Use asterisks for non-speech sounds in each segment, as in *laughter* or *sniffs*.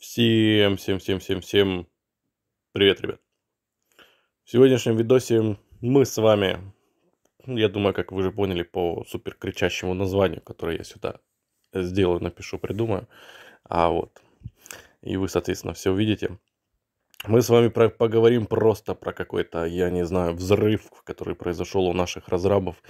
Всем, всем, всем, всем, всем привет, ребят. В сегодняшнем видосе мы с вами, я думаю, как вы уже поняли по супер кричащему названию, которое я сюда сделаю, напишу, придумаю, а вот, и вы, соответственно, все увидите. Мы с вами про поговорим просто про какой-то, я не знаю, взрыв, который произошел у наших разрабов.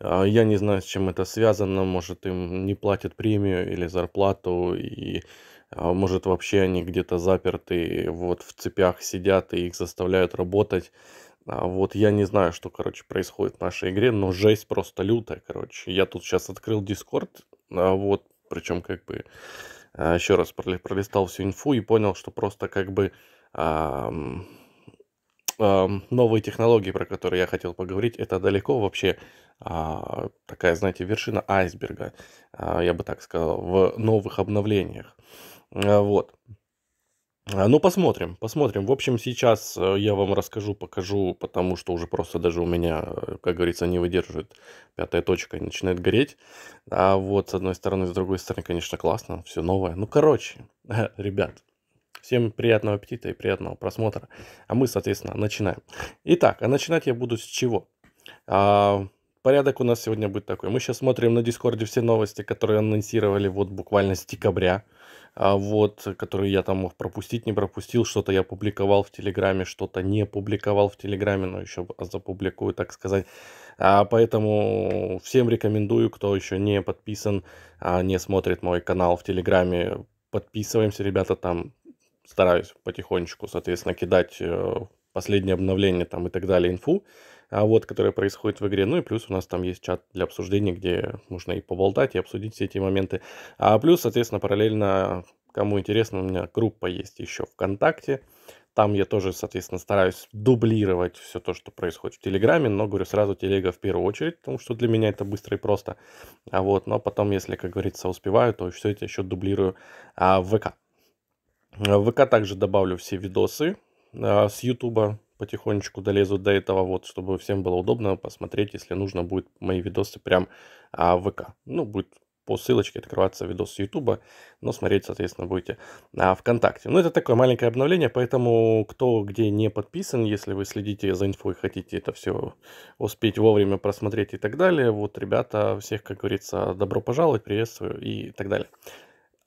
А, я не знаю, с чем это связано, может им не платят премию или зарплату, и а может, вообще они где-то заперты, вот в цепях сидят и их заставляют работать. А вот я не знаю, что, короче, происходит в нашей игре, но жесть просто лютая, короче. Я тут сейчас открыл Дискорд, а вот, причем как бы а, еще раз пролистал всю инфу и понял, что просто как бы а, а, новые технологии, про которые я хотел поговорить, это далеко вообще а, такая, знаете, вершина айсберга, а, я бы так сказал, в новых обновлениях. А, вот. А, ну, посмотрим, посмотрим. В общем, сейчас э, я вам расскажу, покажу, потому что уже просто даже у меня, э, как говорится, не выдерживает пятая точка, начинает гореть. А вот с одной стороны, с другой стороны, конечно, классно, все новое. Ну, короче, *laughs* ребят, всем приятного аппетита и приятного просмотра. А мы, соответственно, начинаем. Итак, а начинать я буду с чего? А, порядок у нас сегодня будет такой. Мы сейчас смотрим на Дискорде все новости, которые анонсировали вот буквально с декабря. А вот, которые я там мог пропустить, не пропустил, что-то я публиковал в Телеграме, что-то не публиковал в Телеграме, но еще запубликую, так сказать. а Поэтому всем рекомендую, кто еще не подписан, а, не смотрит мой канал в Телеграме, подписываемся, ребята, там стараюсь потихонечку, соответственно, кидать э, последние обновления там и так далее, инфу а вот, которое происходит в игре. Ну и плюс у нас там есть чат для обсуждения, где можно и поболтать, и обсудить все эти моменты. А плюс, соответственно, параллельно, кому интересно, у меня группа есть еще ВКонтакте. Там я тоже, соответственно, стараюсь дублировать все то, что происходит в Телеграме, но, говорю, сразу Телега в первую очередь, потому что для меня это быстро и просто. А вот, но потом, если, как говорится, успеваю, то все это еще дублирую а, в ВК. В ВК также добавлю все видосы а, с Ютуба, потихонечку долезу до этого, вот, чтобы всем было удобно посмотреть, если нужно будет мои видосы прям а, в ВК. Ну, будет по ссылочке открываться видос с Ютуба, но смотреть, соответственно, будете на ВКонтакте. Ну, это такое маленькое обновление, поэтому кто где не подписан, если вы следите за инфой, хотите это все успеть вовремя просмотреть и так далее, вот, ребята, всех, как говорится, добро пожаловать, приветствую и так далее.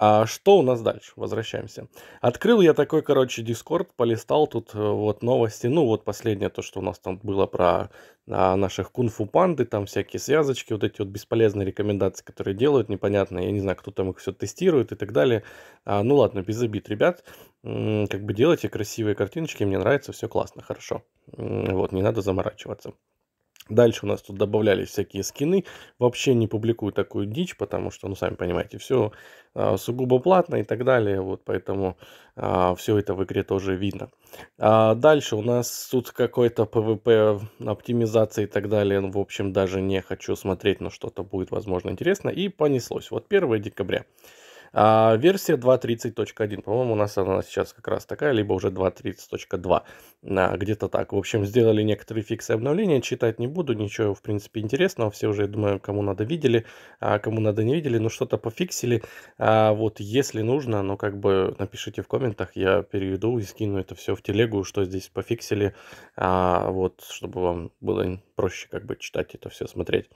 А что у нас дальше? Возвращаемся. Открыл я такой, короче, Дискорд, полистал тут э, вот новости. Ну, вот последнее то, что у нас там было про а, наших кунфу панды, там всякие связочки, вот эти вот бесполезные рекомендации, которые делают, непонятно, я не знаю, кто там их все тестирует и так далее. А, ну ладно, без обид, ребят, как бы делайте красивые картиночки, мне нравится, все классно, хорошо. Вот, не надо заморачиваться. Дальше у нас тут добавлялись всякие скины. Вообще не публикую такую дичь, потому что, ну, сами понимаете, все а, сугубо платно и так далее. Вот поэтому а, все это в игре тоже видно. А, дальше у нас тут какой-то PvP оптимизация и так далее. Ну, в общем, даже не хочу смотреть, но что-то будет, возможно, интересно. И понеслось. Вот 1 декабря. А версия 2.30.1, по-моему, у нас она сейчас как раз такая, либо уже 2.30.2, а, где-то так. В общем, сделали некоторые фиксы обновления, читать не буду, ничего, в принципе, интересного. Все уже, я думаю, кому надо видели, а кому надо не видели, но ну, что-то пофиксили. А вот если нужно, ну, как бы напишите в комментах, я переведу и скину это все в телегу, что здесь пофиксили, а вот, чтобы вам было проще как бы читать это все, смотреть.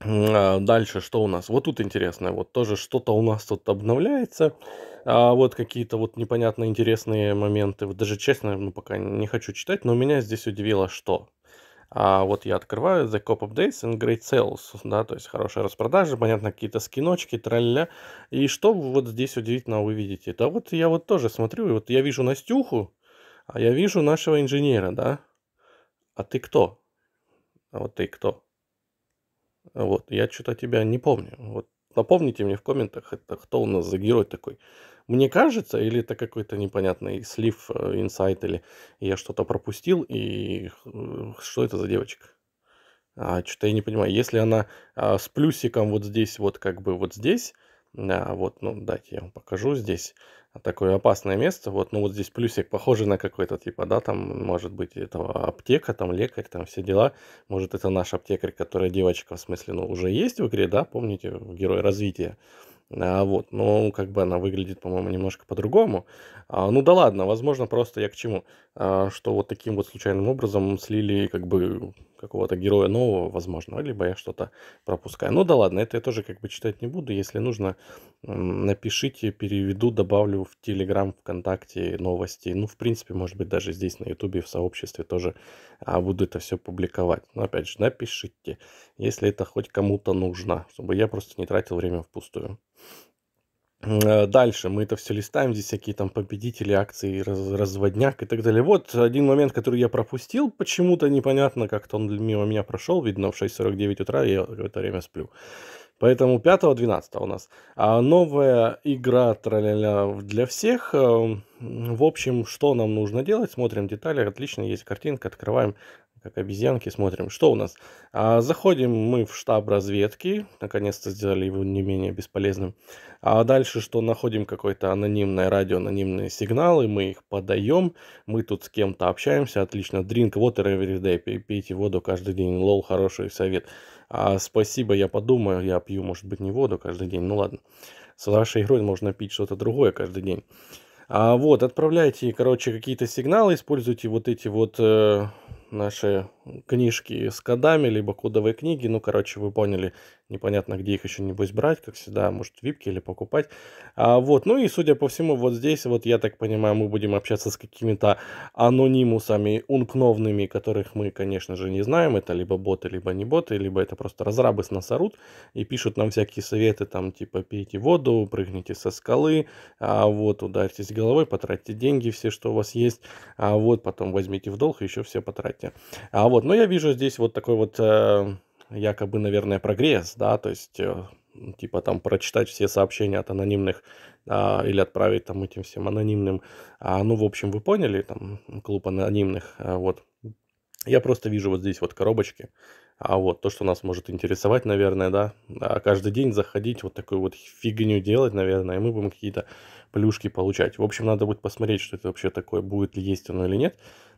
А, дальше что у нас? Вот тут интересно, вот тоже что-то у нас тут обновляется. А вот какие-то вот непонятно интересные моменты. Вот даже честно, ну пока не хочу читать, но меня здесь удивило, что а вот я открываю The Cop Updates and Great Sales, да, то есть хорошая распродажа, понятно, какие-то скиночки, тролля. И что вот здесь удивительно вы видите? Да вот я вот тоже смотрю, и вот я вижу Настюху, а я вижу нашего инженера, да? А ты кто? А вот ты кто? Вот, я что-то тебя не помню. Вот напомните мне в комментах, это кто у нас за герой такой. Мне кажется, или это какой-то непонятный слив, э, инсайт, или я что-то пропустил, и э, что это за девочка? А, что-то я не понимаю. Если она а, с плюсиком вот здесь, вот как бы вот здесь, а, вот, ну, дайте я вам покажу здесь, такое опасное место, вот, ну вот здесь плюсик похоже на какой-то, типа, да, там может быть этого аптека, там лекарь, там все дела, может это наш аптекарь, которая девочка, в смысле, ну уже есть в игре, да, помните, герой развития, а, вот, но как бы она выглядит, по-моему, немножко по-другому. А, ну да ладно, возможно, просто я к чему, а, что вот таким вот случайным образом слили как бы какого-то героя нового, возможно, либо я что-то пропускаю. Ну да ладно, это я тоже как бы читать не буду. Если нужно, напишите, переведу, добавлю в Телеграм, ВКонтакте новости. Ну, в принципе, может быть, даже здесь на Ютубе, в сообществе тоже а, буду это все публиковать. Но опять же, напишите, если это хоть кому-то нужно, чтобы я просто не тратил время впустую. Э, дальше мы это все листаем, здесь всякие там победители, акций раз, разводняк и так далее. Вот один момент, который я пропустил, почему-то непонятно, как-то он мимо меня прошел, видно, в 6.49 утра я в это время сплю. Поэтому 5-12 у нас. А новая игра траля для всех. Э, в общем, что нам нужно делать? Смотрим детали. Отлично, есть картинка. Открываем как обезьянки, смотрим, что у нас. А, заходим мы в штаб разведки, наконец-то сделали его не менее бесполезным. А дальше, что находим какое-то анонимное радио, анонимные сигналы, мы их подаем, мы тут с кем-то общаемся, отлично. Drink water every day, пейте воду каждый день, лол, хороший совет. А, спасибо, я подумаю, я пью, может быть, не воду каждый день, ну ладно. С вашей игрой можно пить что-то другое каждый день. А вот, отправляйте, короче, какие-то сигналы, используйте вот эти вот э, наши книжки с кодами, либо кодовые книги, ну, короче, вы поняли, Непонятно, где их еще небось брать, как всегда, может, випки или покупать. А, вот, ну и, судя по всему, вот здесь, вот я так понимаю, мы будем общаться с какими-то анонимусами, ункновными, которых мы, конечно же, не знаем. Это либо боты, либо не боты, либо это просто разрабы с нас и пишут нам всякие советы, там, типа, пейте воду, прыгните со скалы, а, вот, ударьтесь головой, потратьте деньги все, что у вас есть, а вот, потом возьмите в долг и еще все потратьте. А вот, но я вижу здесь вот такой вот... Э, якобы, наверное, прогресс, да, то есть э, типа там прочитать все сообщения от анонимных а, или отправить там этим всем анонимным. А, ну, в общем, вы поняли, там клуб анонимных, а, вот. Я просто вижу вот здесь вот коробочки, а вот то, что нас может интересовать, наверное, да, а каждый день заходить, вот такую вот фигню делать, наверное, и мы будем какие-то плюшки получать. В общем, надо будет посмотреть, что это вообще такое, будет ли есть оно или нет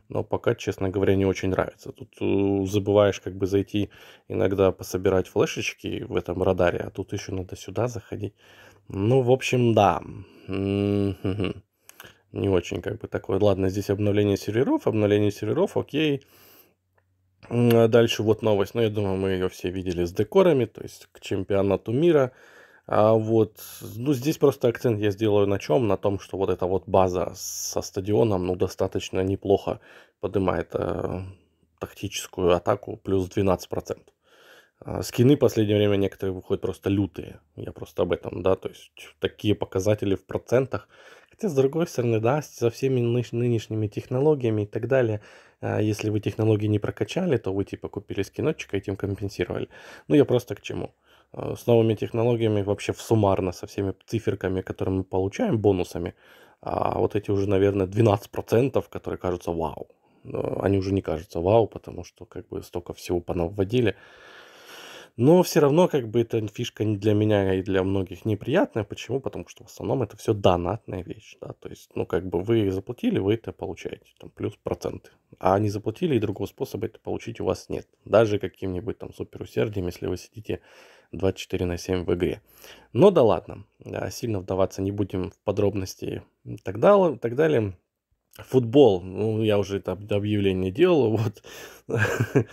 но пока, честно говоря, не очень нравится. Тут э, забываешь как бы зайти иногда пособирать флешечки в этом радаре, а тут еще надо сюда заходить. Ну, в общем, да. Не очень как бы такое. Ладно, здесь обновление серверов, обновление серверов, окей. А дальше вот новость, но ну, я думаю, мы ее все видели с декорами, то есть к чемпионату мира – а вот, ну, здесь просто акцент я сделаю на чем? На том, что вот эта вот база со стадионом, ну, достаточно неплохо поднимает э, тактическую атаку, плюс 12%. А, скины в последнее время некоторые выходят просто лютые. Я просто об этом, да, то есть такие показатели в процентах. Хотя, с другой стороны, да, со всеми нынешними технологиями и так далее, а, если вы технологии не прокачали, то вы типа купили скиночек и этим компенсировали. Ну, я просто к чему. Э, с новыми технологиями, вообще в суммарно, со всеми циферками, которые мы получаем, бонусами, а вот эти уже, наверное, 12%, которые кажутся вау. они уже не кажутся вау, потому что как бы столько всего понаводили. Но все равно, как бы, эта фишка не для меня и для многих неприятная. Почему? Потому что в основном это все донатная вещь, да. То есть, ну, как бы вы заплатили, вы это получаете, там, плюс проценты. А не заплатили, и другого способа это получить у вас нет. Даже каким-нибудь там суперусердием, если вы сидите 24 на 7 в игре. Но да ладно, а, сильно вдаваться не будем в подробности и так далее. Так далее. Футбол, ну, я уже это объявление делал, вот, *laughs*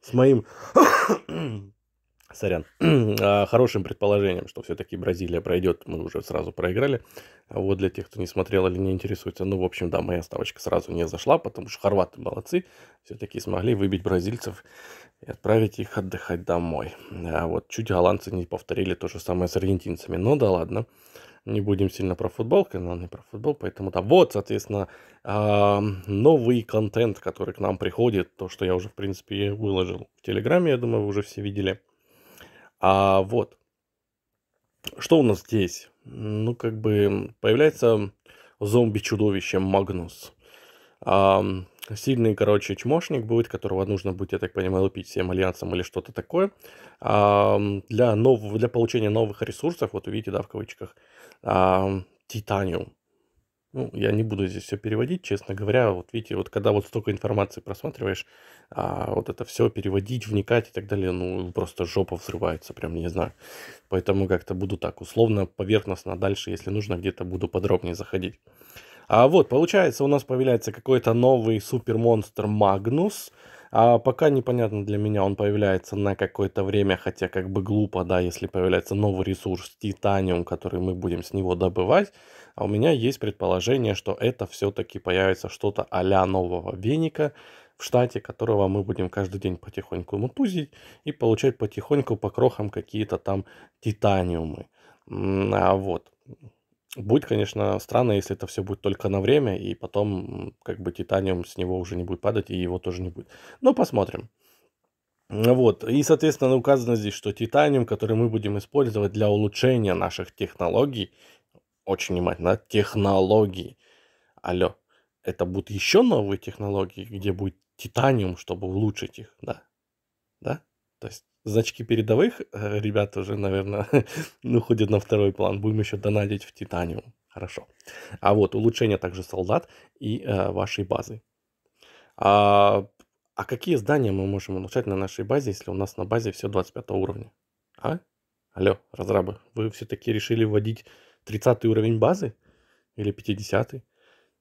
с моим сорян, *clears throat* а, хорошим предположением, что все-таки Бразилия пройдет, мы уже сразу проиграли. А вот для тех, кто не смотрел или не интересуется, ну, в общем, да, моя ставочка сразу не зашла, потому что хорваты молодцы, все-таки смогли выбить бразильцев и отправить их отдыхать домой. А вот чуть голландцы не повторили то же самое с аргентинцами, но ну да ладно. Не будем сильно про футбол, канал не про футбол, поэтому да, вот, соответственно, а, новый контент, который к нам приходит, то, что я уже, в принципе, выложил в Телеграме, я думаю, вы уже все видели – а вот, что у нас здесь? Ну, как бы, появляется зомби-чудовище Магнус. А, сильный, короче, чмошник будет, которого нужно будет, я так понимаю, лупить всем альянсам или что-то такое. А, для, нов... для получения новых ресурсов, вот увидите, да, в кавычках, а, Титаниум. Ну, я не буду здесь все переводить, честно говоря. Вот видите, вот когда вот столько информации просматриваешь, а вот это все переводить, вникать и так далее, ну, просто жопа взрывается, прям не знаю. Поэтому как-то буду так условно, поверхностно дальше, если нужно, где-то буду подробнее заходить. А вот, получается, у нас появляется какой-то новый супермонстр Магнус. Магнус а пока непонятно для меня, он появляется на какое-то время, хотя как бы глупо, да, если появляется новый ресурс титаниум, который мы будем с него добывать. А у меня есть предположение, что это все-таки появится что-то а нового веника, в штате которого мы будем каждый день потихоньку мутузить и получать потихоньку по крохам какие-то там титаниумы. А вот. Будет, конечно, странно, если это все будет только на время, и потом как бы титаниум с него уже не будет падать, и его тоже не будет. Но посмотрим. Вот, и, соответственно, ну, указано здесь, что титаниум, который мы будем использовать для улучшения наших технологий, очень внимательно, технологии. Алло, это будут еще новые технологии, где будет титаниум, чтобы улучшить их, да? Да? То есть Значки передовых э, ребят уже, наверное, *laughs* ну, ходят на второй план. Будем еще донатить в Титаниум. Хорошо. А вот улучшение также солдат и э, вашей базы. А, а какие здания мы можем улучшать на нашей базе, если у нас на базе все 25 уровня? А? Алло, разрабы, вы все-таки решили вводить 30 уровень базы? Или 50 -й?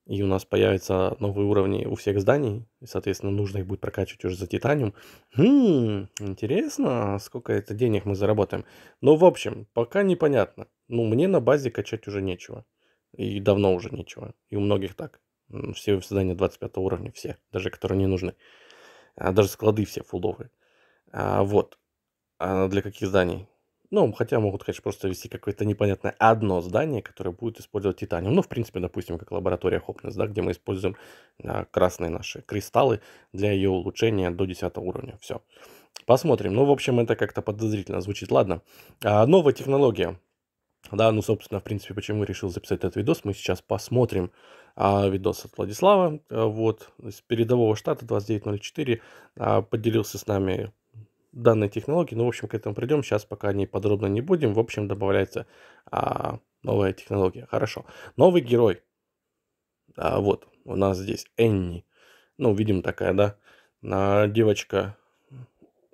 и у нас появятся новые уровни у всех зданий, и, соответственно, нужно их будет прокачивать уже за титаниум. Хм, интересно, сколько это денег мы заработаем. Но, в общем, пока непонятно. Ну, мне на базе качать уже нечего. И давно уже нечего. И у многих так. Все здания 25 уровня, все, даже которые не нужны. А, даже склады все фулдовые. А, вот. А для каких зданий? Ну, хотя могут, конечно, просто вести какое-то непонятное одно здание, которое будет использовать титаниум. Ну, в принципе, допустим, как лаборатория Хопнес, да, где мы используем а, красные наши кристаллы для ее улучшения до 10 уровня. Все. Посмотрим. Ну, в общем, это как-то подозрительно звучит. Ладно. А, новая технология. Да, ну, собственно, в принципе, почему решил записать этот видос, мы сейчас посмотрим а, видос от Владислава. А, вот, из передового штата 2904 а, поделился с нами данной технологии. Ну, в общем, к этому придем. Сейчас пока о ней подробно не будем. В общем, добавляется а, новая технология. Хорошо. Новый герой. А, вот, у нас здесь Энни. Ну, видим такая, да, а, девочка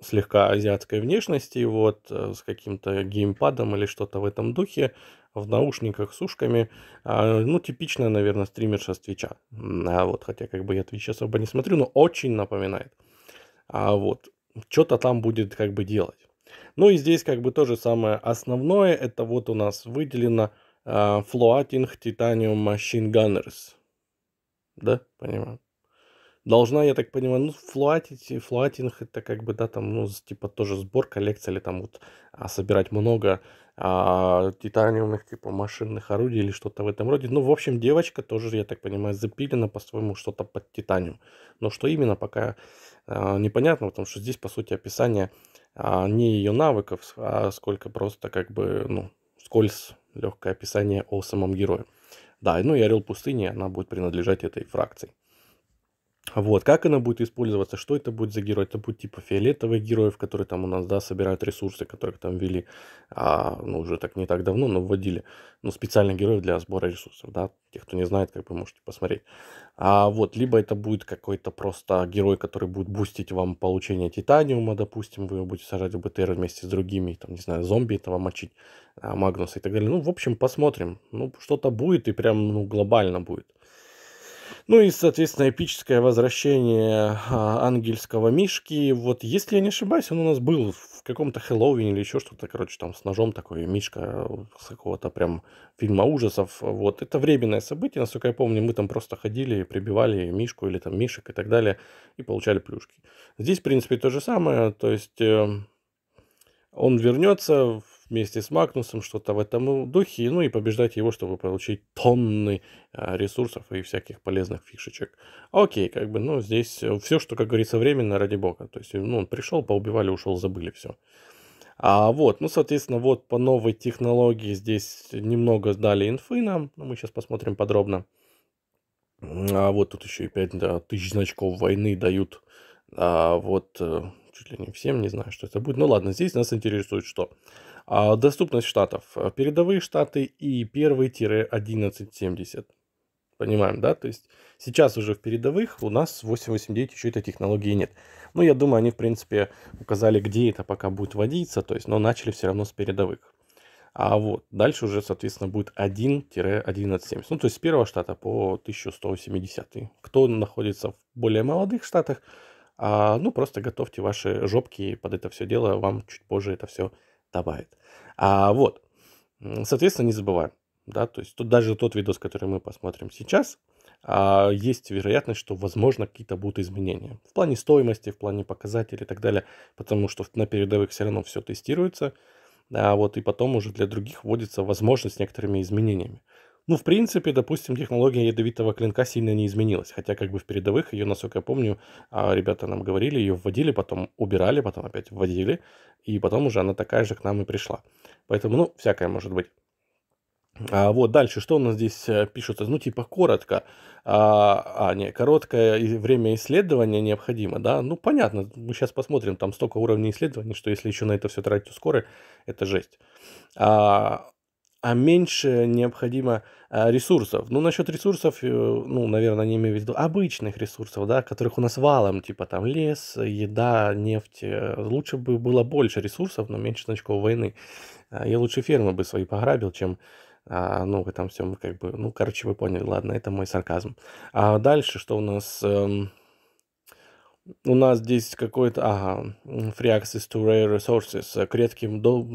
слегка азиатской внешности, вот, э, с каким-то геймпадом или что-то в этом духе, в наушниках с ушками, а, ну, типичная, наверное, стримерша с Твича, а вот, хотя как бы я Твич особо не смотрю, но очень напоминает, а вот, что-то там будет как бы делать. Ну и здесь как бы то же самое основное, это вот у нас выделено э, Floating Titanium Machine Gunners. Да, понимаю. Должна, я так понимаю, ну, флуатить, флуатинг это как бы, да, там, ну, типа тоже сбор, коллекции или там вот а собирать много а, титаниумных типа машинных орудий или что-то в этом роде. Ну, в общем, девочка тоже, я так понимаю, запилена по-своему что-то под титаниум. Но что именно, пока а, непонятно, потому что здесь, по сути, описание а, не ее навыков, а сколько просто как бы, ну, скольз легкое описание о самом герое. Да, ну и Орел пустыни, она будет принадлежать этой фракции. А вот, как она будет использоваться, что это будет за герой? Это будет типа фиолетовых героев, которые там у нас, да, собирают ресурсы, которых там ввели, а, ну, уже так не так давно, но вводили, ну, специальных героев для сбора ресурсов, да, тех, кто не знает, как бы можете посмотреть. А вот, либо это будет какой-то просто герой, который будет бустить вам получение титаниума, допустим, вы его будете сажать в БТР вместе с другими, там, не знаю, зомби этого мочить, а, Магнуса и так далее. Ну, в общем, посмотрим. Ну, что-то будет и прям, ну, глобально будет. Ну и, соответственно, эпическое возвращение а, ангельского мишки. Вот, если я не ошибаюсь, он у нас был в каком-то Хэллоуине или еще что-то, короче, там с ножом такой мишка э, с какого-то прям фильма ужасов. Вот, это временное событие, насколько я помню, мы там просто ходили, прибивали мишку или там мишек и так далее, и получали плюшки. Здесь, в принципе, то же самое, то есть э, он вернется, вместе с Магнусом, что-то в этом духе, ну и побеждать его, чтобы получить тонны а, ресурсов и всяких полезных фишечек. Окей, как бы, ну, здесь э, все, что, как говорится, временно ради бога. То есть, ну, он пришел, поубивали, ушел, забыли все. А вот, ну, соответственно, вот по новой технологии здесь немного сдали инфы нам, ну, мы сейчас посмотрим подробно. А вот тут еще и 5 да, тысяч значков войны дают. А вот э, чуть ли не всем, не знаю, что это будет. Ну ладно, здесь нас интересует что? А, доступность штатов. А, передовые штаты и 1-1170. Понимаем, да? То есть сейчас уже в передовых у нас 889 еще этой технологии нет. Ну, я думаю, они, в принципе, указали, где это пока будет водиться, то есть, но начали все равно с передовых. А вот дальше уже, соответственно, будет 1-1170. Ну, то есть с первого штата по 1170. Кто находится в более молодых штатах, а, ну, просто готовьте ваши жопки под это все дело, вам чуть позже это все добавит. А, вот, соответственно, не забываем, да, то есть тут даже тот видос, который мы посмотрим сейчас, а, есть вероятность, что, возможно, какие-то будут изменения в плане стоимости, в плане показателей и так далее, потому что на передовых все равно все тестируется, а вот, и потом уже для других вводится возможность с некоторыми изменениями. Ну, в принципе, допустим, технология ядовитого клинка сильно не изменилась. Хотя, как бы в передовых ее, насколько я помню, а, ребята нам говорили, ее вводили, потом убирали, потом опять вводили. И потом уже она такая же к нам и пришла. Поэтому, ну, всякое может быть. А, вот дальше, что у нас здесь э, пишется? Ну, типа, коротко. А, а, не, короткое время исследования необходимо, да? Ну, понятно, мы сейчас посмотрим, там столько уровней исследований, что если еще на это все тратить ускоры, это жесть. А, а меньше необходимо а, ресурсов. Ну, насчет ресурсов, э, ну, наверное, не имею в виду обычных ресурсов, да, которых у нас валом, типа там лес, еда, нефть. Э, лучше бы было больше ресурсов, но меньше значков войны. А, я лучше фермы бы свои пограбил, чем а, ну, в этом всем, как бы, ну, короче, вы поняли, ладно, это мой сарказм. А дальше, что у нас, эм, у нас здесь какой-то, ага, free access to rare resources, э, к редким, до,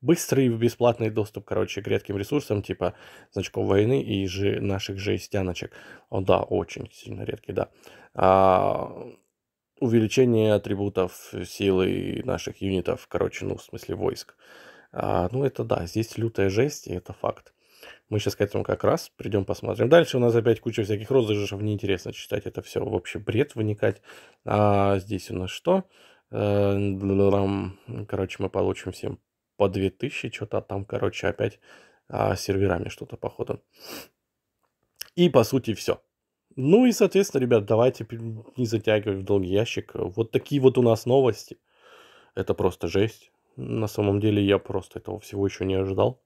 быстрый бесплатный доступ, короче, к редким ресурсам, типа значков войны и же, наших же стяночек. О, да, очень сильно редкий, да. А, увеличение атрибутов силы наших юнитов, короче, ну, в смысле войск. А, ну, это да, здесь лютая жесть, и это факт. Мы сейчас к этому как раз придем, посмотрим. Дальше у нас опять куча всяких розыгрышев. Неинтересно читать это все. в общем бред выникать. А здесь у нас что? Э, короче, мы получим всем по 2000. Что-то там, короче, опять а, серверами что-то, походу. И, по сути, все. Ну и, соответственно, ребят, давайте не затягивать в долгий ящик. Вот такие вот у нас новости. Это просто жесть. На самом деле я просто этого всего еще не ожидал.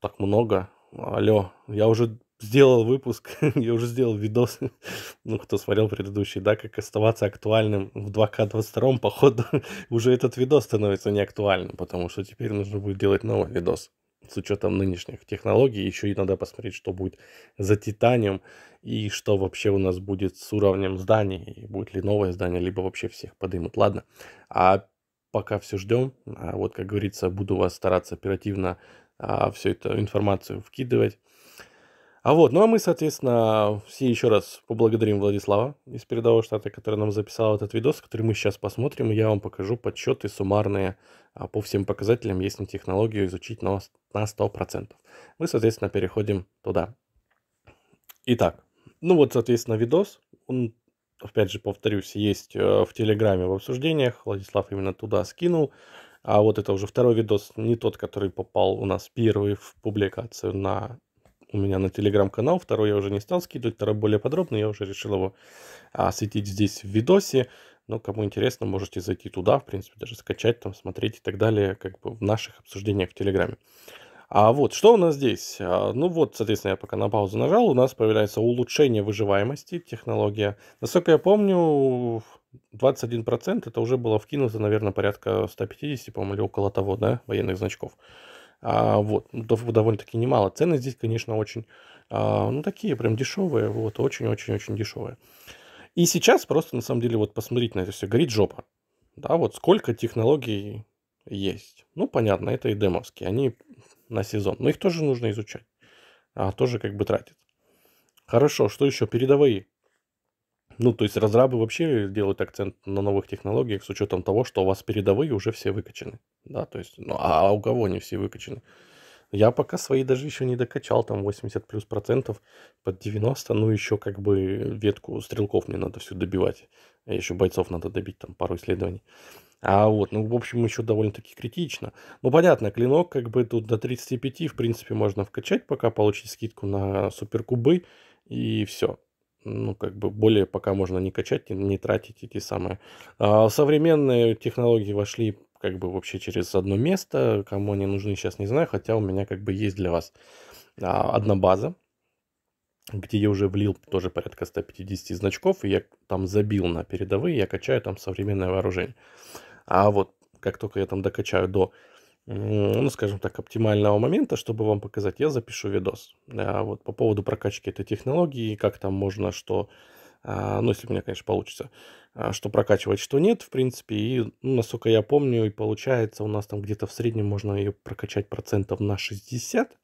Так много алло, я уже сделал выпуск, *laughs* я уже сделал видос, *laughs* ну, кто смотрел предыдущий, да, как оставаться актуальным в 2К22, походу, *laughs* уже этот видос становится неактуальным, потому что теперь нужно будет делать новый видос с учетом нынешних технологий. Еще и надо посмотреть, что будет за титанием и что вообще у нас будет с уровнем зданий. И будет ли новое здание, либо вообще всех подымут. Ладно, а пока все ждем. А вот, как говорится, буду вас стараться оперативно а, всю эту информацию вкидывать. А вот, ну а мы, соответственно, все еще раз поблагодарим Владислава из передового штата, который нам записал этот видос, который мы сейчас посмотрим. и Я вам покажу подсчеты суммарные а, по всем показателям, Есть на технологию изучить на 100%. Мы, соответственно, переходим туда. Итак, ну вот, соответственно, видос. Он, опять же, повторюсь, есть э, в Телеграме в обсуждениях. Владислав именно туда скинул. А вот это уже второй видос, не тот, который попал у нас первый в публикацию на у меня на телеграм-канал. Второй я уже не стал скидывать, второй более подробный Я уже решил его осветить а, здесь в видосе. Но кому интересно, можете зайти туда, в принципе, даже скачать, там, смотреть и так далее, как бы в наших обсуждениях в Телеграме. А вот, что у нас здесь? А, ну вот, соответственно, я пока на паузу нажал, у нас появляется улучшение выживаемости, технология. Насколько я помню, 21% это уже было вкинуто, наверное, порядка 150, по-моему, или около того, да, военных значков. А, вот, ну, довольно-таки немало. Цены здесь, конечно, очень, а, ну, такие прям дешевые, вот, очень-очень-очень дешевые. И сейчас просто, на самом деле, вот посмотреть на это все, горит жопа. Да, вот сколько технологий есть. Ну, понятно, это и демовские, они на сезон. Но их тоже нужно изучать, а, тоже как бы тратить. Хорошо, что еще? Передовые ну, то есть разрабы вообще делают акцент на новых технологиях с учетом того, что у вас передовые уже все выкачаны. Да, то есть, ну, а у кого они все выкачаны? Я пока свои даже еще не докачал, там 80 плюс процентов под 90, ну еще как бы ветку стрелков мне надо все добивать. А еще бойцов надо добить, там пару исследований. А вот, ну, в общем, еще довольно-таки критично. Ну, понятно, клинок как бы тут до 35, в принципе, можно вкачать, пока получить скидку на суперкубы, и все ну, как бы более пока можно не качать, не, тратить эти самые. А современные технологии вошли как бы вообще через одно место, кому они нужны сейчас не знаю, хотя у меня как бы есть для вас а, одна база, где я уже влил тоже порядка 150 значков, и я там забил на передовые, я качаю там современное вооружение. А вот как только я там докачаю до ну, скажем так, оптимального момента, чтобы вам показать, я запишу видос. А вот по поводу прокачки этой технологии, как там можно, что, а, ну, если у меня, конечно, получится, а, что прокачивать, что нет, в принципе, и, ну, насколько я помню, и получается у нас там где-то в среднем можно ее прокачать процентов на 60,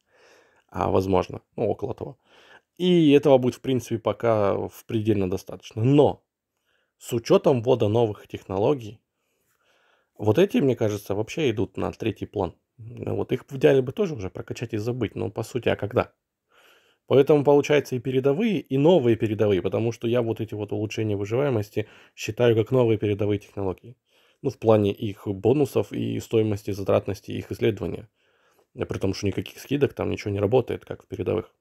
а, возможно, ну, около того. И этого будет, в принципе, пока в предельно достаточно. Но с учетом ввода новых технологий, вот эти, мне кажется, вообще идут на третий план. Э, вот их в идеале бы тоже уже прокачать и забыть, но по сути, а когда? Поэтому, получается, и передовые, и новые передовые, потому что я вот эти вот улучшения выживаемости считаю как новые передовые технологии. Ну, в плане их бонусов и стоимости, затратности их исследования. Э, при том, что никаких скидок там ничего не работает, как в передовых.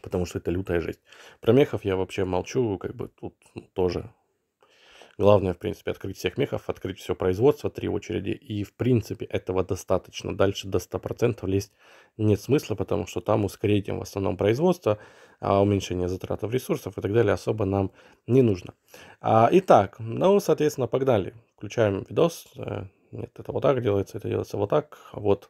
Потому что это лютая жесть. Про мехов я вообще молчу, как бы тут ну, тоже Главное, в принципе, открыть всех мехов, открыть все производство, три очереди. И, в принципе, этого достаточно. Дальше до 100% лезть нет смысла, потому что там ускорить им в основном производство, а уменьшение затратов ресурсов и так далее особо нам не нужно. А, итак, ну, соответственно, погнали. Включаем видос. Э, нет, это вот так делается, это делается вот так. Вот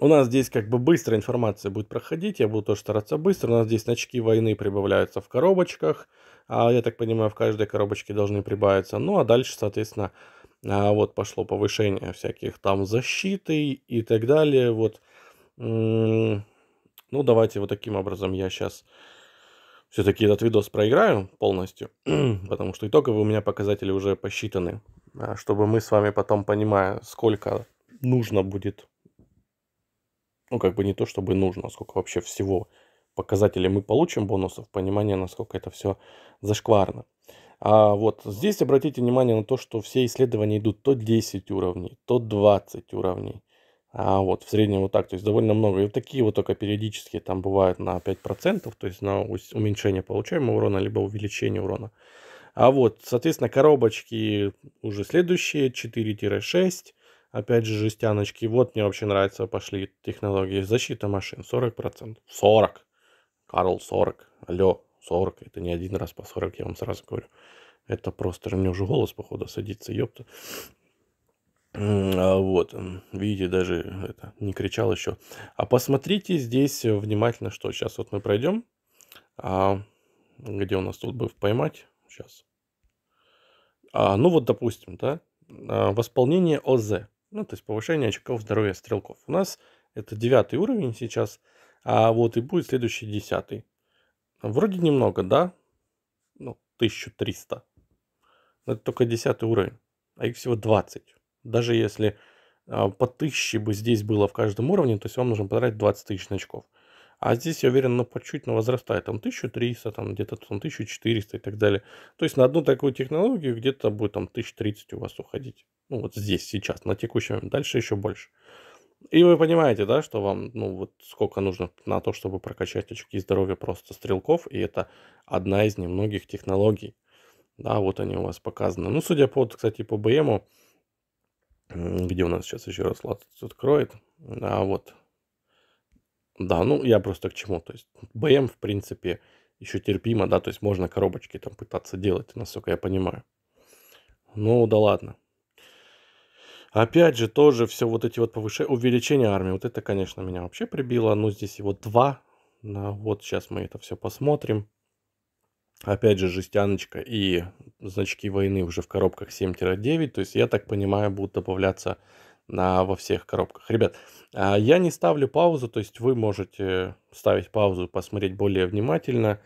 у нас здесь как бы быстро информация будет проходить, я буду тоже стараться быстро. У нас здесь значки войны прибавляются в коробочках. А я так понимаю, в каждой коробочке должны прибавиться. Ну а дальше, соответственно, а, вот пошло повышение всяких там защиты и так далее. Вот, ну давайте вот таким образом я сейчас все-таки этот видос проиграю полностью, *clears throat* потому что итоговые у меня показатели уже посчитаны, а, чтобы мы с вами потом, понимая, сколько нужно будет, ну как бы не то чтобы нужно, сколько вообще всего показателей мы получим бонусов, понимание, насколько это все зашкварно. А вот здесь обратите внимание на то, что все исследования идут то 10 уровней, то 20 уровней. А вот в среднем вот так, то есть довольно много. И вот такие вот только периодически там бывают на 5%, то есть на уменьшение получаемого урона, либо увеличение урона. А вот, соответственно, коробочки уже следующие, 4-6, опять же жестяночки. Вот мне вообще нравится, пошли технологии защита машин, 40%. 40! Карл 40, алло, 40, это не один раз по 40, я вам сразу говорю. Это просто, мне уже голос, походу, садится, ёпта. А вот, видите, даже это не кричал еще. А посмотрите здесь внимательно, что сейчас вот мы пройдем. А, где у нас тут бы поймать? Сейчас. А, ну вот, допустим, да, а, восполнение ОЗ. Ну, то есть повышение очков здоровья стрелков. У нас это девятый уровень сейчас. А вот и будет следующий десятый. Вроде немного, да? Ну, 1300. Но это только десятый уровень. А их всего 20. Даже если а, по 1000 бы здесь было в каждом уровне, то есть вам нужно потратить 20 тысяч очков. А здесь, я уверен, на ну, по чуть, чуть но возрастает. Там 1300, там где-то там 1400 и так далее. То есть на одну такую технологию где-то будет там 1030 у вас уходить. Ну вот здесь, сейчас, на текущем, Дальше еще больше. И вы понимаете, да, что вам, ну, вот сколько нужно на то, чтобы прокачать очки здоровья просто стрелков, и это одна из немногих технологий. Да, вот они у вас показаны. Ну, судя по, кстати, по БМу, где у нас сейчас еще раз Лад откроет, да, вот. Да, ну, я просто к чему, то есть БМ, в принципе, еще терпимо, да, то есть можно коробочки там пытаться делать, насколько я понимаю. Ну, да ладно. Опять же, тоже все вот эти вот повышения, увеличение армии. Вот это, конечно, меня вообще прибило. Ну, здесь его два. Ну, вот сейчас мы это все посмотрим. Опять же, жестяночка и значки войны уже в коробках 7-9. То есть, я так понимаю, будут добавляться на, во всех коробках. Ребят, а я не ставлю паузу, то есть вы можете ставить паузу, посмотреть более внимательно.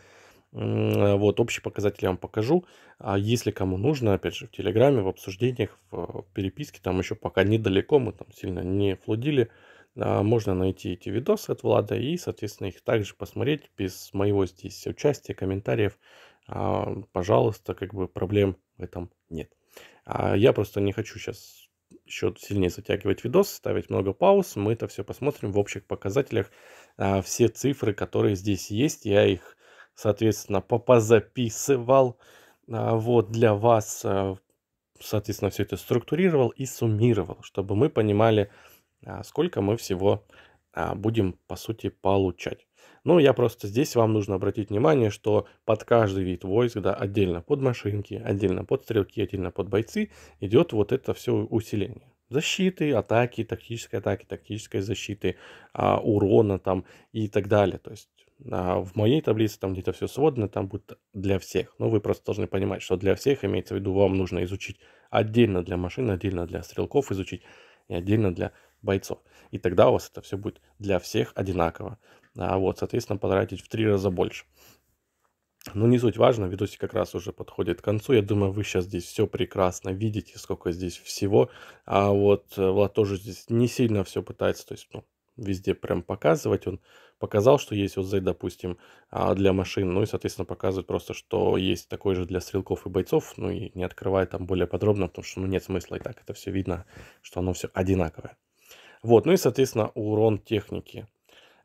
Вот, общие показатели я вам покажу. А если кому нужно, опять же, в Телеграме, в обсуждениях, в переписке, там еще пока недалеко, мы там сильно не флудили, а, можно найти эти видосы от Влада и, соответственно, их также посмотреть без моего здесь участия, комментариев. А, пожалуйста, как бы проблем в этом нет. А я просто не хочу сейчас еще сильнее затягивать видос, ставить много пауз. Мы это все посмотрим в общих показателях. Все цифры, которые здесь есть, я их соответственно, попозаписывал а, вот для вас, а, соответственно, все это структурировал и суммировал, чтобы мы понимали, а, сколько мы всего будем, по сути, получать. Ну, я просто здесь вам нужно обратить внимание, что под каждый вид войск, да, отдельно под машинки, отдельно под стрелки, отдельно под бойцы, идет вот это все усиление. Защиты, атаки, тактической атаки, тактической защиты, урона там и так далее. То есть а в моей таблице, там где-то все сводно, там будет для всех. Но ну, вы просто должны понимать, что для всех имеется в виду, вам нужно изучить отдельно для машин, отдельно для стрелков изучить и отдельно для бойцов. И тогда у вас это все будет для всех одинаково. А вот, соответственно, потратить в три раза больше. Но ну, не суть важно, видосик как раз уже подходит к концу. Я думаю, вы сейчас здесь все прекрасно видите, сколько здесь всего. А вот э, Влад тоже здесь не сильно все пытается, то есть, ну, везде прям показывать. Он показал, что есть вот Z, допустим, а, для машин, ну и, соответственно, показывает просто, что есть такой же для стрелков и бойцов, ну и не открывает там более подробно, потому что ну, нет смысла, и так это все видно, что оно все одинаковое. Вот, ну и, соответственно, урон техники.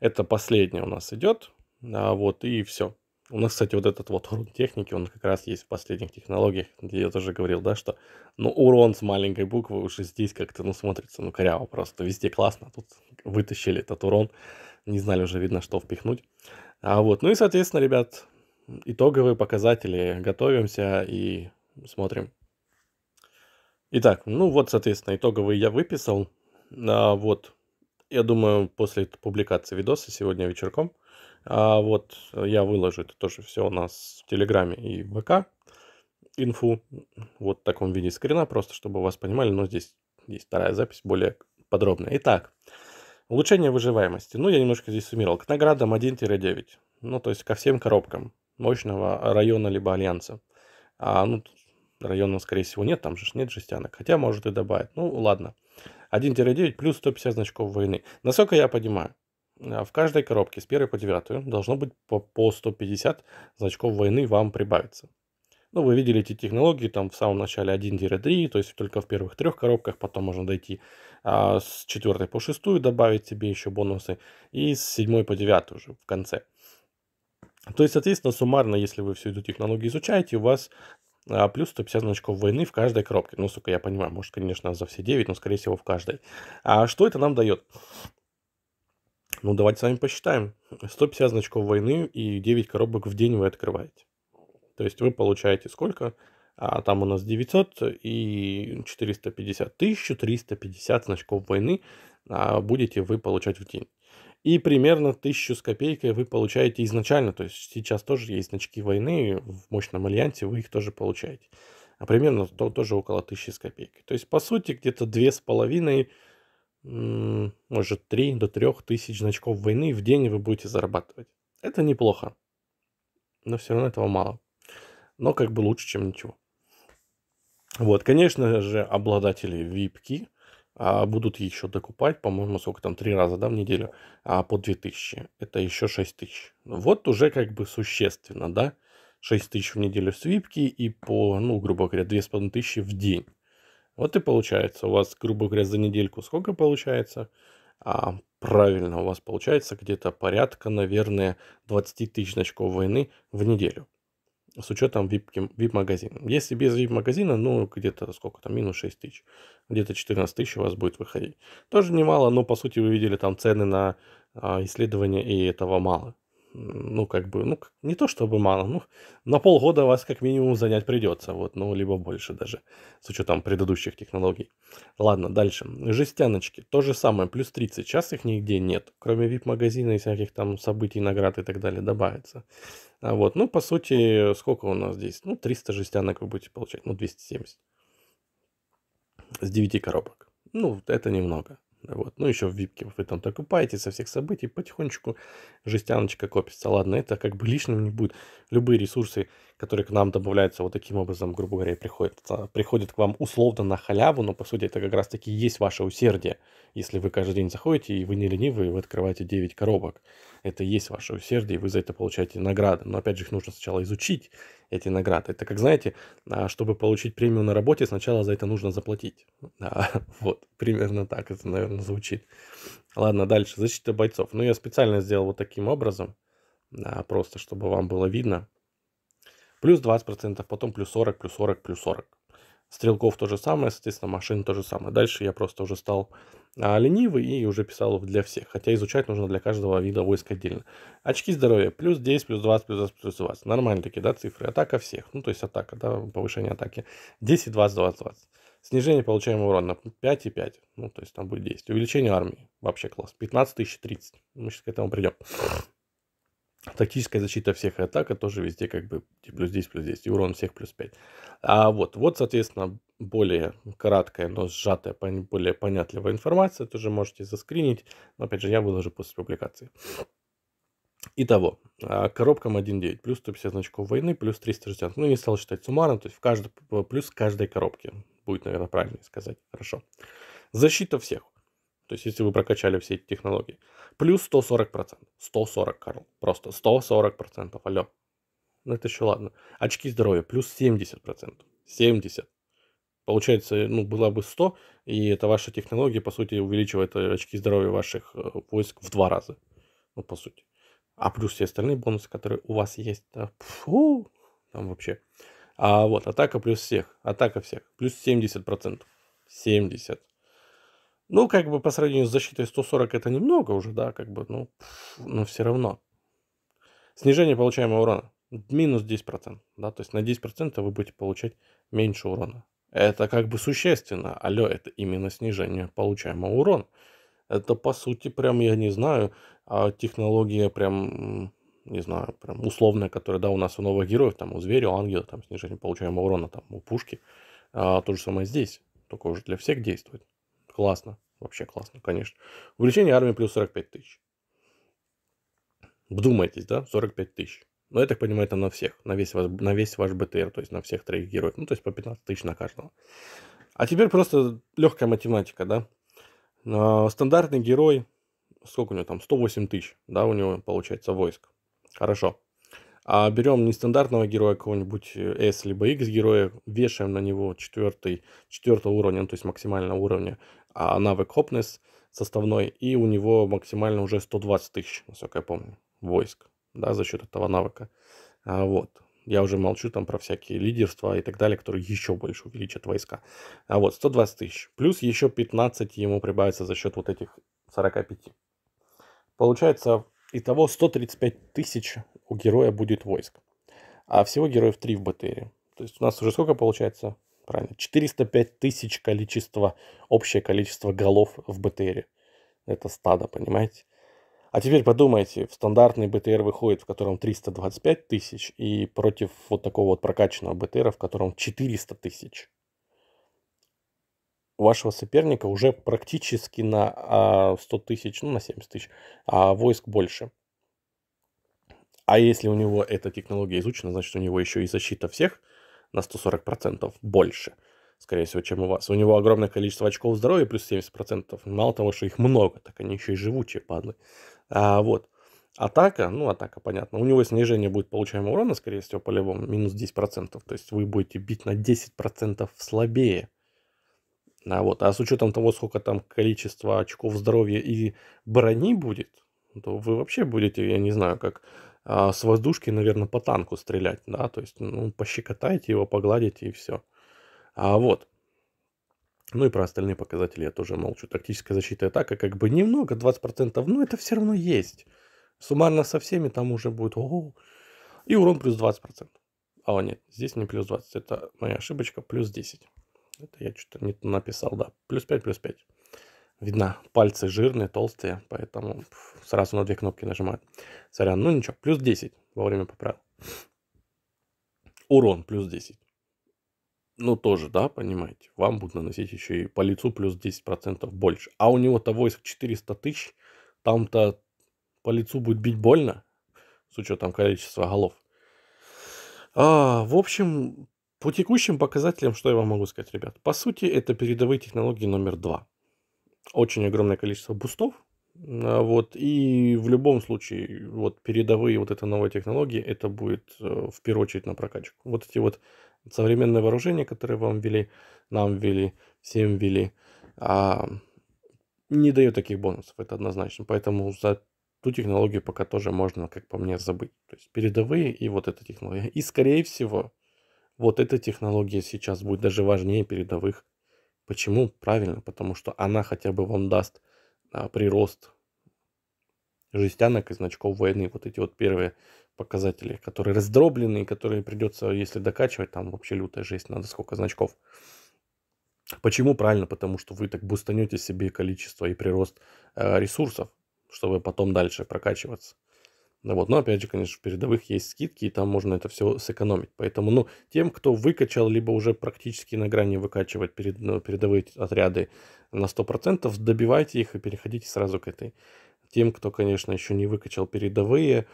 Это последнее у нас идет, а вот, и все. У нас, кстати, вот этот вот урон техники, он как раз есть в последних технологиях, где я тоже говорил, да, что, ну, урон с маленькой буквы уже здесь как-то, ну, смотрится, ну, коряво просто, везде классно, а тут вытащили этот урон, не знали уже, видно, что впихнуть. А вот, ну и, соответственно, ребят, итоговые показатели, готовимся и смотрим. Итак, ну вот, соответственно, итоговые я выписал. А, вот, я думаю, после публикации видоса сегодня вечерком, а вот я выложу это тоже все у нас в Телеграме и в ВК инфу. Вот в таком виде скрина, просто чтобы вас понимали, но здесь есть вторая запись более подробная. Итак, Улучшение выживаемости. Ну, я немножко здесь суммировал. К наградам 1-9. Ну, то есть ко всем коробкам мощного района либо альянса. А, ну, района, скорее всего, нет, там же нет жестянок. Хотя, может, и добавить. Ну, ладно. 1-9 плюс 150 значков войны. Насколько я понимаю, а, в каждой коробке с 1 по 9 должно быть по, по 150 значков войны вам прибавится. Ну, вы видели эти технологии там в самом начале 1-3, то есть только в первых трех коробках, потом можно дойти а, с четвертой по шестую добавить себе еще бонусы, и с седьмой по девятую уже в конце. То есть, соответственно, суммарно, если вы всю эту технологию изучаете, у вас а, плюс 150 значков войны в каждой коробке. Ну, сука, я понимаю, может, конечно, за все 9, но, скорее всего, в каждой. А что это нам дает? Ну, давайте с вами посчитаем. 150 значков войны и 9 коробок в день вы открываете. То есть вы получаете сколько? А там у нас 900 и 450, 1350 значков войны а, будете вы получать в день. И примерно 1000 с копейкой вы получаете изначально, то есть сейчас тоже есть значки войны, в мощном альянсе вы их тоже получаете. А примерно то, тоже около 1000 с копейкой. То есть по сути где-то 2,5, может 3 до 3 тысяч значков войны в день вы будете зарабатывать. Это неплохо, но все равно этого мало но как бы лучше, чем ничего. Вот, конечно же, обладатели vip а, будут еще докупать, по-моему, сколько там, три раза, да, в неделю, а, по 2000. Это еще 6000. Ну, вот уже как бы существенно, да, 6000 в неделю с vip и по, ну, грубо говоря, 2500 в день. Вот и получается, у вас, грубо говоря, за недельку сколько получается? А, правильно, у вас получается где-то порядка, наверное, 20 тысяч очков войны в неделю с учетом VIP-магазина. Если без VIP-магазина, ну, где-то сколько там, минус 6 тысяч. Где-то 14 тысяч у вас будет выходить. Тоже немало, но, по сути, вы видели там цены на а, исследования, и этого мало ну, как бы, ну, не то чтобы мало, ну, на полгода вас как минимум занять придется, вот, ну, либо больше даже, с учетом предыдущих технологий. Ладно, дальше. Жестяночки, то же самое, плюс 30, сейчас их нигде нет, кроме VIP-магазина и всяких там событий, наград и так далее добавится. А вот, ну, по сути, сколько у нас здесь? Ну, 300 жестянок вы будете получать, ну, 270 с 9 коробок. Ну, это немного. Вот. Ну, еще в випке вы там докупаете со всех событий, потихонечку жестяночка копится. Ладно, это как бы лишним не будет. Любые ресурсы, которые к нам добавляются вот таким образом, грубо говоря, приходят, а, приходят к вам условно на халяву, но, по сути, это как раз-таки есть ваше усердие. Если вы каждый день заходите, и вы не ленивы, и вы открываете 9 коробок. Это есть ваше усердие, и вы за это получаете награды. Но, опять же, их нужно сначала изучить, эти награды. Это как, знаете, а, чтобы получить премию на работе, сначала за это нужно заплатить. Да, *laughs* вот, примерно так это, наверное, звучит. Ладно, дальше. Защита бойцов. Ну, я специально сделал вот таким образом, да, просто чтобы вам было видно. Плюс 20%, потом плюс 40, плюс 40, плюс 40. Стрелков то же самое, соответственно, машин то же самое. Дальше я просто уже стал а ленивый и уже писал для всех, хотя изучать нужно для каждого вида войск отдельно. Очки здоровья, плюс 10, плюс 20, плюс 20, плюс 20. Нормально такие, да, цифры. Атака всех, ну, то есть атака, да, повышение атаки. 10, 20, 20, 20. Снижение получаемого урона 5 и 5, ну, то есть там будет 10. Увеличение армии, вообще класс, 15 тысяч 30. Мы сейчас к этому придем. *sniffs* Тактическая защита всех и атака тоже везде как бы типа, плюс 10, плюс 10. И урон всех плюс 5. А вот, вот, соответственно, более краткая, но сжатая, более понятливая информация, тоже можете заскринить. Но опять же, я выложу после публикации. Итого, а, коробкам 1.9, плюс 150 значков войны, плюс 360. Ну, не стал считать суммарно, то есть в каждой, плюс каждой коробке Будет, наверное, правильнее сказать. Хорошо. Защита всех. То есть, если вы прокачали все эти технологии. Плюс 140%. 140, Карл. Просто 140%. Алло. Ну, это еще ладно. Очки здоровья. Плюс 70%. 70 получается, ну, была бы 100, и эта ваша технология, по сути, увеличивает э, очки здоровья ваших э, войск в два раза, ну, по сути. А плюс все остальные бонусы, которые у вас есть, да, фу, там вообще. А вот, атака плюс всех, атака всех, плюс 70%, 70. Ну, как бы по сравнению с защитой 140 это немного уже, да, как бы, ну, пфф, но все равно. Снижение получаемого урона минус 10%, да, то есть на 10% вы будете получать меньше урона. Это как бы существенно. Алло, это именно снижение получаемого урона. Это, по сути, прям, я не знаю, а, технология прям, не знаю, прям условная, которая, да, у нас у новых героев, там, у зверя, у ангела, там, снижение получаемого урона, там, у пушки. А, то же самое здесь, только уже для всех действует. Классно, вообще классно, конечно. Увеличение армии плюс 45 тысяч. Вдумайтесь, да, 45 тысяч. Но я так понимаю, это на всех, на весь, ваш, на весь ваш БТР, то есть на всех троих героев. Ну, то есть по 15 тысяч на каждого. А теперь просто легкая математика, да. А, стандартный герой, сколько у него там, 108 тысяч, да, у него получается войск. Хорошо. А берем нестандартного героя, какого-нибудь S э, либо X героя, вешаем на него четвертый, четвертого уровня, ну, то есть максимального уровня, а навык Hopness составной, и у него максимально уже 120 тысяч, насколько я помню, войск да, за счет этого навыка. А, вот. Я уже молчу там про всякие лидерства и так далее, которые еще больше увеличат войска. А вот 120 тысяч. Плюс еще 15 ему прибавится за счет вот этих 45. Получается, итого 135 тысяч у героя будет войск. А всего героев 3 в БТРе. То есть у нас уже сколько получается? Правильно, 405 тысяч количество, общее количество голов в БТРе. Это стадо, понимаете? А теперь подумайте, в стандартный БТР выходит, в котором 325 тысяч, и против вот такого вот прокачанного БТРа, в котором 400 тысяч. У вашего соперника уже практически на 100 а, тысяч, ну на 70 тысяч, а войск больше. А если у него эта технология изучена, значит у него еще и защита всех на 140% больше – скорее всего, чем у вас. У него огромное количество очков здоровья, плюс 70%. Мало того, что их много, так они еще и живучие, падлы. А, вот. Атака, ну, атака, понятно. У него снижение будет получаемого урона, скорее всего, по-любому, минус 10%. То есть вы будете бить на 10% слабее. А, вот. а с учетом того, сколько там количество очков здоровья и брони будет, то вы вообще будете, я не знаю, как а, с воздушки, наверное, по танку стрелять, да, то есть, ну, пощекотайте его, погладите и все. А вот. Ну и про остальные показатели я тоже молчу. Тактическая защита и атака как бы немного, 20%, но это все равно есть. Суммарно со всеми там уже будет ого. И урон плюс 20%. А, нет, здесь не плюс 20, это моя ошибочка, плюс 10. Это я что-то не написал, да. Плюс 5, плюс 5. Видно, пальцы жирные, толстые, поэтому сразу на две кнопки нажимаю. Сорян, ну ничего, плюс 10 во время поправил. Урон плюс 10 ну, тоже, да, понимаете, вам будут наносить еще и по лицу плюс 10% больше. А у него того из 400 тысяч, там-то по лицу будет бить больно, с учетом количества голов. А, в общем, по текущим показателям, что я вам могу сказать, ребят? По сути, это передовые технологии номер два. Очень огромное количество бустов. А, вот, и в любом случае, вот передовые вот эта новая технология, это будет э, в первую очередь на прокачку. Вот эти вот современное вооружение, которое вам ввели, нам ввели, всем ввели, а, не дает таких бонусов, это однозначно. Поэтому за ту технологию пока тоже можно, как по мне, забыть. То есть передовые и вот эта технология. И, скорее всего, вот эта технология сейчас будет даже важнее передовых. Почему? Правильно, потому что она хотя бы вам даст а, прирост жестянок и значков войны. Вот эти вот первые показателей, которые раздроблены, которые придется, если докачивать, там вообще лютая жесть, надо сколько значков. Почему? Правильно, потому что вы так бустанете себе количество и прирост э, ресурсов, чтобы потом дальше прокачиваться. Ну вот, но опять же, конечно, в передовых есть скидки, и там можно это все сэкономить. Поэтому, ну, тем, кто выкачал, либо уже практически на грани выкачивать перед, ну, передовые отряды на 100%, добивайте их и переходите сразу к этой. Тем, кто, конечно, еще не выкачал передовые, э,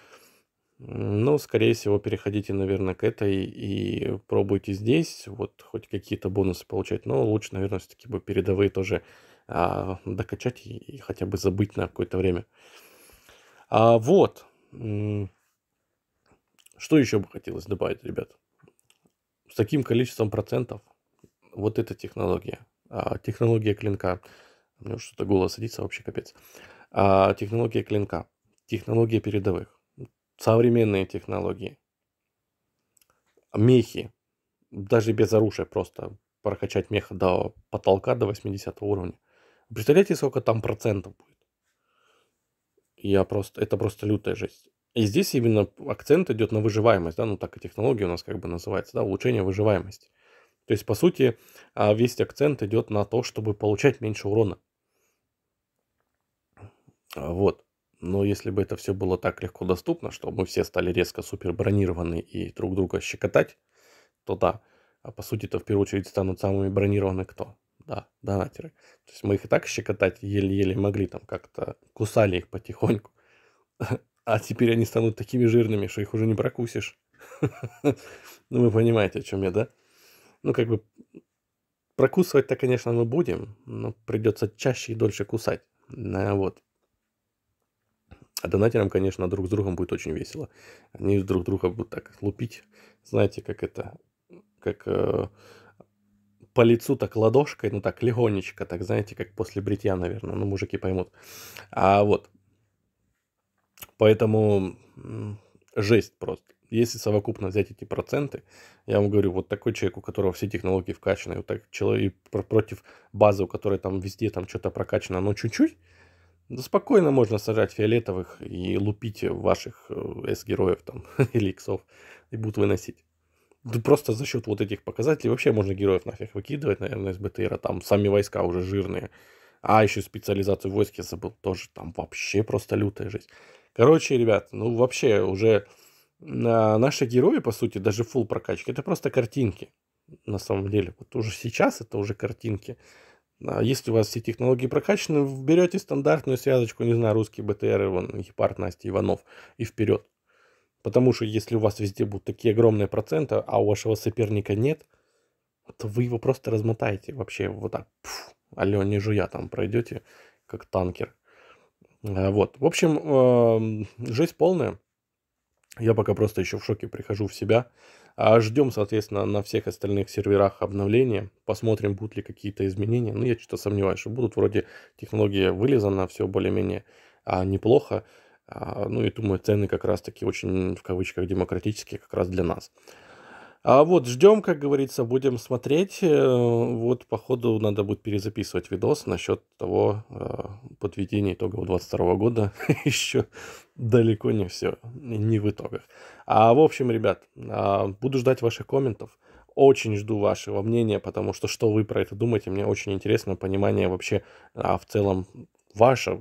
ну, скорее всего, переходите, наверное, к этой и пробуйте здесь, вот хоть какие-то бонусы получать, но лучше, наверное, все-таки бы передовые тоже а, докачать и, и хотя бы забыть на какое-то время. А, вот. Что еще бы хотелось добавить, ребят? С таким количеством процентов вот эта технология, а, технология клинка, у меня что-то голос садится, вообще капец, а, технология клинка, технология передовых, современные технологии, мехи, даже без оружия просто прокачать меха до потолка, до 80 уровня. Представляете, сколько там процентов будет? Я просто, это просто лютая жесть. И здесь именно акцент идет на выживаемость, да, ну так и технология у нас как бы называется, да, улучшение выживаемости. То есть, по сути, а, весь акцент идет на то, чтобы получать меньше урона. Вот. Но если бы это все было так легко доступно, что мы все стали резко супер бронированы и друг друга щекотать, то да. А по сути-то в первую очередь станут самыми бронированными кто? Да, донатеры. То есть мы их и так щекотать еле-еле могли там как-то, кусали их потихоньку. *laughs* А теперь они станут такими жирными, что их уже не прокусишь. *laughs* Ну вы понимаете, о чем я, да? Ну как бы прокусывать-то, конечно, мы будем, но придется чаще и дольше кусать. Вот. А донатерам, конечно, друг с другом будет очень весело. Они друг друга будут так лупить. Знаете, как это, как э, по лицу так ладошкой, ну так легонечко, так знаете, как после бритья, наверное. Ну, мужики поймут. А вот. Поэтому жесть просто. Если совокупно взять эти проценты, я вам говорю, вот такой человек, у которого все технологии вкачаны, вот так человек против базы, у которой там везде там что-то прокачано, но чуть-чуть, да спокойно можно сажать фиолетовых и лупить ваших э, с героев там *laughs* или иксов и будут выносить. Да просто за счет вот этих показателей вообще можно героев нафиг выкидывать, наверное, из БТРа. Там сами войска уже жирные. А еще специализацию войск я забыл тоже. Там вообще просто лютая жизнь. Короче, ребят, ну вообще уже наши герои, по сути, даже full прокачки, это просто картинки. На самом деле, вот уже сейчас это уже картинки. А если у вас все технологии прокачаны, берете стандартную связочку, не знаю, русский БТР, вон, Епард Настя, Иванов, и вперед. Потому что если у вас везде будут такие огромные проценты, а у вашего соперника нет, то вы его просто размотаете вообще вот так. Пфф, алло, не жуя там пройдете, как танкер. А, вот. В общем, эм, жизнь полная. Я пока просто еще в шоке прихожу в себя. А ждем, соответственно, на всех остальных серверах обновления. Посмотрим, будут ли какие-то изменения. Ну, я что-то сомневаюсь, что будут. Вроде технология вылезана, все более-менее а, неплохо. А, ну и думаю, цены как раз-таки очень, в кавычках, демократические как раз для нас. А вот ждем, как говорится, будем смотреть. Э, вот, походу, надо будет перезаписывать видос насчет того э, подведения итогов 2022 года. *laughs* Еще далеко не все, не в итогах. А в общем, ребят, а, буду ждать ваших комментов. Очень жду вашего мнения, потому что что вы про это думаете, мне очень интересно понимание вообще а в целом ваше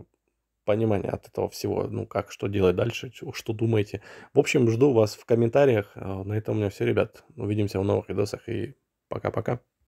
понимание от этого всего, ну, как, что делать дальше, что, думаете. В общем, жду вас в комментариях. Э, на этом у меня все, ребят. Увидимся в новых видосах и пока-пока.